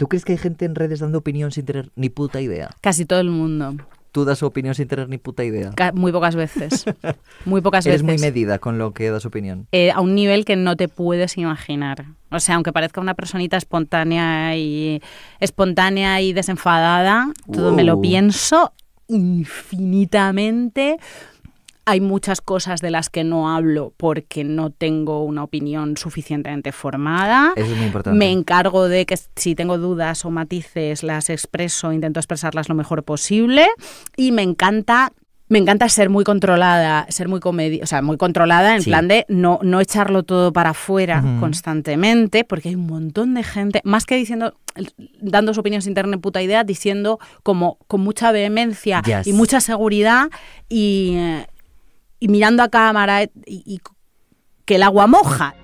¿Tú crees que hay gente en redes dando opinión sin tener ni puta idea? Casi todo el mundo. Tú das opinión sin tener ni puta idea. muy pocas veces. muy pocas veces. Es muy medida con lo que das opinión. Eh, a un nivel que no te puedes imaginar. O sea, aunque parezca una personita espontánea y espontánea y desenfadada, todo me lo pienso infinitamente hay muchas cosas de las que no hablo porque no tengo una opinión suficientemente formada. es muy importante. Me encargo de que si tengo dudas o matices las expreso, intento expresarlas lo mejor posible y me encanta me encanta ser muy controlada, ser muy comedia, o sea, muy controlada en plan de no, no echarlo todo para afuera constantemente, porque hay un montón de gente, más que diciendo, dando su opinión sin internet, puta idea, diciendo como con mucha vehemencia y mucha seguridad y, eh, y mirando a cámara y, que el agua moja.